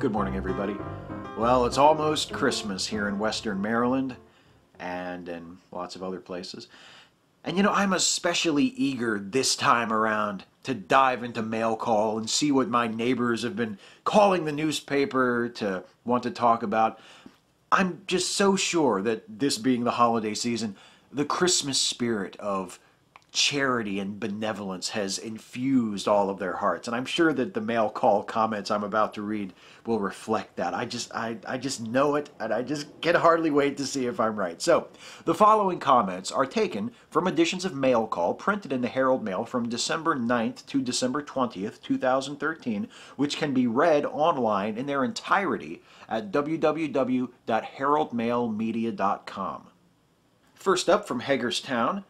Good morning, everybody. Well, it's almost Christmas here in Western Maryland and in lots of other places. And you know, I'm especially eager this time around to dive into mail call and see what my neighbors have been calling the newspaper to want to talk about. I'm just so sure that this being the holiday season, the Christmas spirit of charity and benevolence has infused all of their hearts. And I'm sure that the mail call comments I'm about to read will reflect that. I just I, I just know it and I just can hardly wait to see if I'm right. So the following comments are taken from editions of Mail Call printed in the Herald Mail from December 9th to December 20th, 2013, which can be read online in their entirety at www.heraldmailmedia.com. First up from Hagerstown,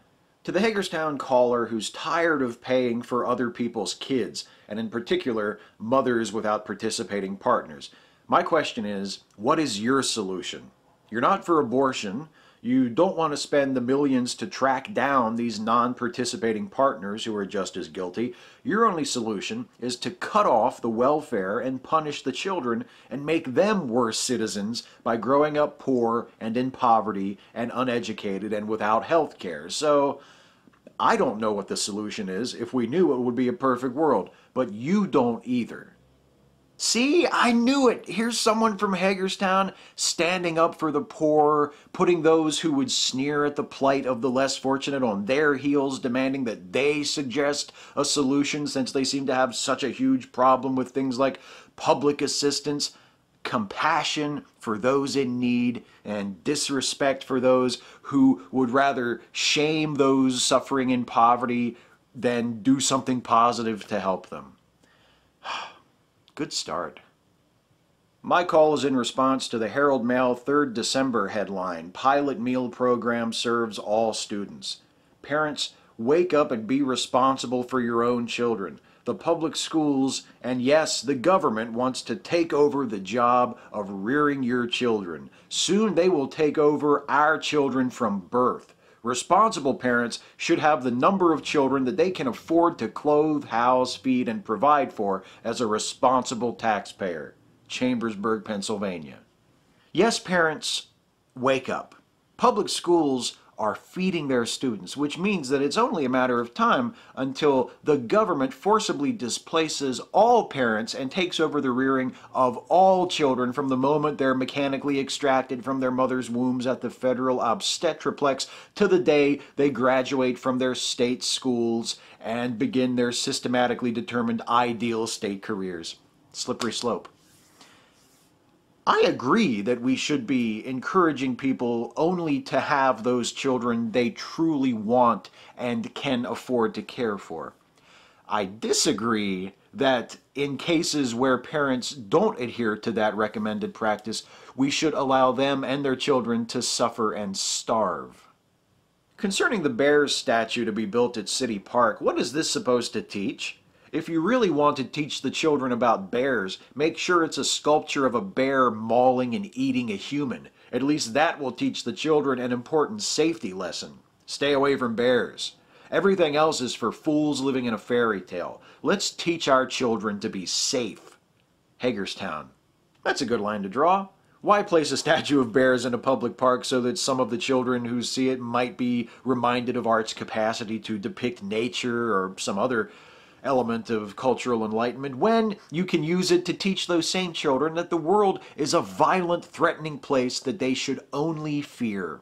to the Hagerstown caller who's tired of paying for other people's kids, and in particular, mothers without participating partners, my question is what is your solution? You're not for abortion. You don't want to spend the millions to track down these non participating partners who are just as guilty. Your only solution is to cut off the welfare and punish the children and make them worse citizens by growing up poor and in poverty and uneducated and without health care. So, I don't know what the solution is. If we knew, it would be a perfect world. But you don't either. See, I knew it. Here's someone from Hagerstown standing up for the poor, putting those who would sneer at the plight of the less fortunate on their heels, demanding that they suggest a solution since they seem to have such a huge problem with things like public assistance compassion for those in need and disrespect for those who would rather shame those suffering in poverty than do something positive to help them. Good start. My call is in response to the Herald Mail 3rd December headline, Pilot Meal Program Serves All Students. Parents, wake up and be responsible for your own children the public schools, and yes, the government wants to take over the job of rearing your children. Soon they will take over our children from birth. Responsible parents should have the number of children that they can afford to clothe, house, feed, and provide for as a responsible taxpayer. Chambersburg, Pennsylvania. Yes, parents, wake up. Public schools are feeding their students, which means that it's only a matter of time until the government forcibly displaces all parents and takes over the rearing of all children from the moment they're mechanically extracted from their mother's wombs at the federal obstetriplex to the day they graduate from their state schools and begin their systematically determined ideal state careers. Slippery slope. I agree that we should be encouraging people only to have those children they truly want and can afford to care for. I disagree that in cases where parents don't adhere to that recommended practice, we should allow them and their children to suffer and starve. Concerning the bear's statue to be built at City Park, what is this supposed to teach? If you really want to teach the children about bears, make sure it's a sculpture of a bear mauling and eating a human. At least that will teach the children an important safety lesson. Stay away from bears. Everything else is for fools living in a fairy tale. Let's teach our children to be safe. Hagerstown. That's a good line to draw. Why place a statue of bears in a public park so that some of the children who see it might be reminded of art's capacity to depict nature or some other element of cultural enlightenment when you can use it to teach those same children that the world is a violent, threatening place that they should only fear.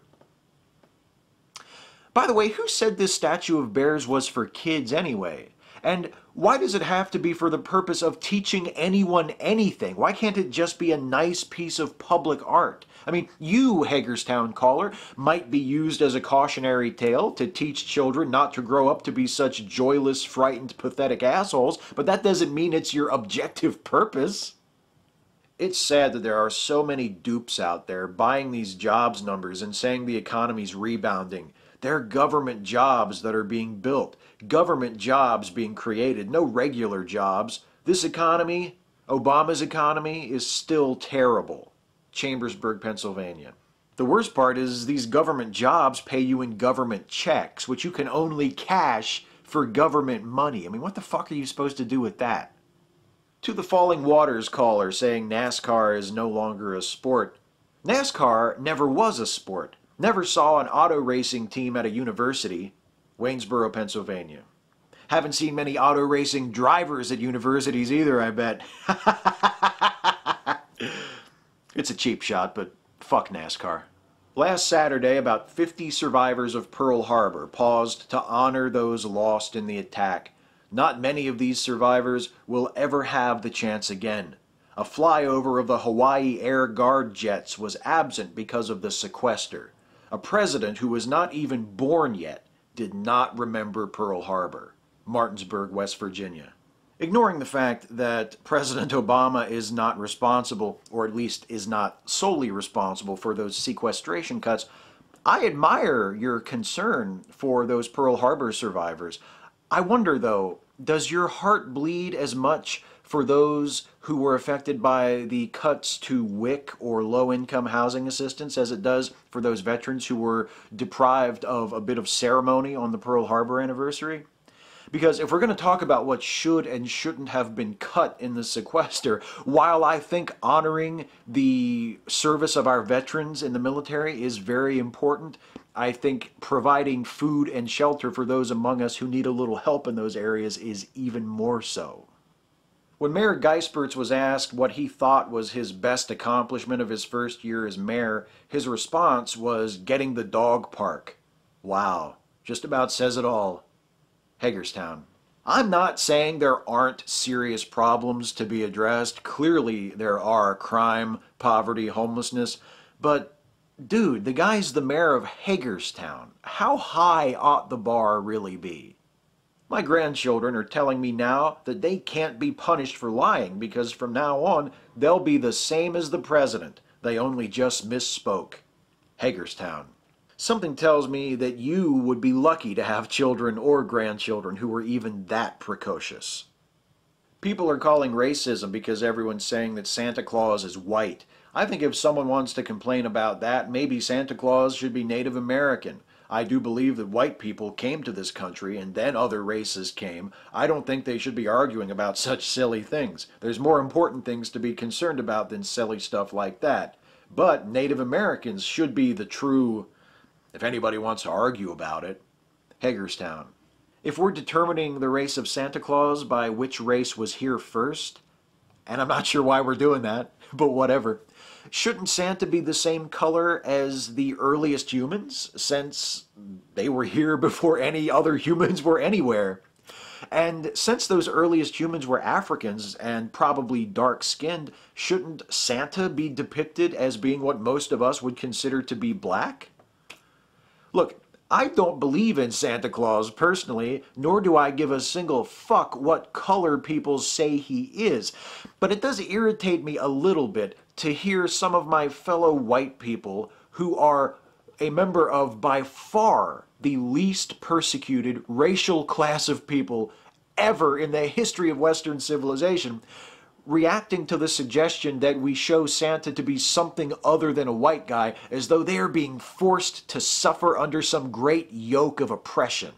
By the way, who said this statue of bears was for kids anyway? And why does it have to be for the purpose of teaching anyone anything? Why can't it just be a nice piece of public art? I mean, you, Hagerstown caller, might be used as a cautionary tale to teach children not to grow up to be such joyless, frightened, pathetic assholes, but that doesn't mean it's your objective purpose. It's sad that there are so many dupes out there buying these jobs numbers and saying the economy's rebounding. They're government jobs that are being built government jobs being created, no regular jobs. This economy, Obama's economy, is still terrible. Chambersburg, Pennsylvania. The worst part is these government jobs pay you in government checks, which you can only cash for government money. I mean, what the fuck are you supposed to do with that? To the Falling Waters caller saying NASCAR is no longer a sport. NASCAR never was a sport. Never saw an auto racing team at a university. Waynesboro, Pennsylvania. Haven't seen many auto racing drivers at universities either, I bet. it's a cheap shot, but fuck NASCAR. Last Saturday, about 50 survivors of Pearl Harbor paused to honor those lost in the attack. Not many of these survivors will ever have the chance again. A flyover of the Hawaii Air Guard jets was absent because of the sequester. A president who was not even born yet did not remember Pearl Harbor, Martinsburg, West Virginia. Ignoring the fact that President Obama is not responsible, or at least is not solely responsible for those sequestration cuts, I admire your concern for those Pearl Harbor survivors. I wonder though, does your heart bleed as much for those who were affected by the cuts to WIC or low-income housing assistance as it does for those veterans who were deprived of a bit of ceremony on the Pearl Harbor anniversary? Because if we're going to talk about what should and shouldn't have been cut in the sequester, while I think honoring the service of our veterans in the military is very important, I think providing food and shelter for those among us who need a little help in those areas is even more so. When Mayor Geisberts was asked what he thought was his best accomplishment of his first year as mayor, his response was getting the dog park. Wow, just about says it all. Hagerstown. I'm not saying there aren't serious problems to be addressed. Clearly there are crime, poverty, homelessness, but dude, the guy's the mayor of Hagerstown. How high ought the bar really be? My grandchildren are telling me now that they can't be punished for lying because from now on they'll be the same as the president. They only just misspoke. Hagerstown. Something tells me that you would be lucky to have children or grandchildren who were even that precocious. People are calling racism because everyone's saying that Santa Claus is white. I think if someone wants to complain about that, maybe Santa Claus should be Native American I do believe that white people came to this country and then other races came. I don't think they should be arguing about such silly things. There's more important things to be concerned about than silly stuff like that. But Native Americans should be the true, if anybody wants to argue about it, Hagerstown. If we're determining the race of Santa Claus by which race was here first, and I'm not sure why we're doing that, but whatever. Shouldn't Santa be the same color as the earliest humans, since they were here before any other humans were anywhere? And since those earliest humans were Africans and probably dark-skinned, shouldn't Santa be depicted as being what most of us would consider to be black? Look, I don't believe in Santa Claus personally, nor do I give a single fuck what color people say he is. But it does irritate me a little bit to hear some of my fellow white people who are a member of by far the least persecuted racial class of people ever in the history of Western civilization reacting to the suggestion that we show Santa to be something other than a white guy as though they are being forced to suffer under some great yoke of oppression.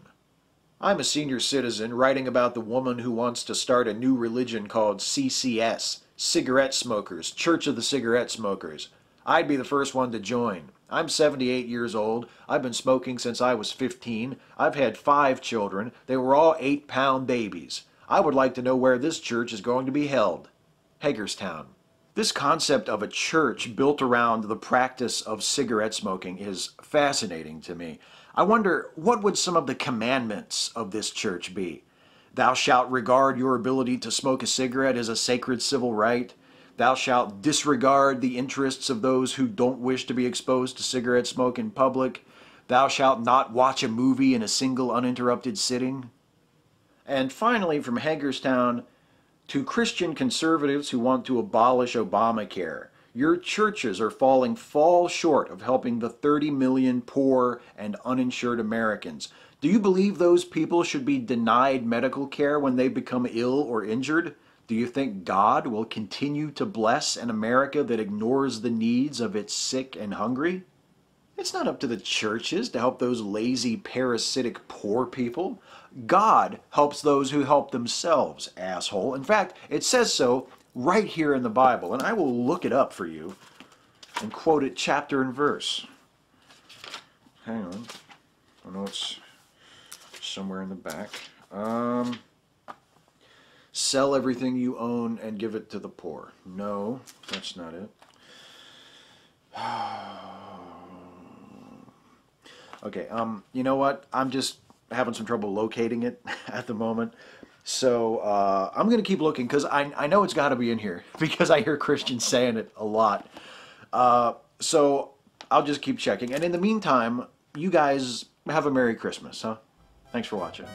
I'm a senior citizen writing about the woman who wants to start a new religion called CCS, Cigarette Smokers, Church of the Cigarette Smokers. I'd be the first one to join. I'm 78 years old. I've been smoking since I was 15. I've had five children. They were all eight pound babies. I would like to know where this church is going to be held. Hagerstown. This concept of a church built around the practice of cigarette smoking is fascinating to me. I wonder what would some of the commandments of this church be? Thou shalt regard your ability to smoke a cigarette as a sacred civil right. Thou shalt disregard the interests of those who don't wish to be exposed to cigarette smoke in public. Thou shalt not watch a movie in a single uninterrupted sitting. And finally, from Hagerstown, to Christian conservatives who want to abolish Obamacare, your churches are falling fall short of helping the 30 million poor and uninsured Americans. Do you believe those people should be denied medical care when they become ill or injured? Do you think God will continue to bless an America that ignores the needs of its sick and hungry? It's not up to the churches to help those lazy, parasitic, poor people. God helps those who help themselves, asshole. In fact, it says so right here in the Bible, and I will look it up for you and quote it chapter and verse. Hang on. I know it's somewhere in the back. Um, sell everything you own and give it to the poor. No, that's not it. Oh. Okay, um, you know what? I'm just having some trouble locating it at the moment. So uh, I'm going to keep looking because I, I know it's got to be in here because I hear Christian saying it a lot. Uh, so I'll just keep checking. And in the meantime, you guys have a Merry Christmas, huh? Thanks for watching.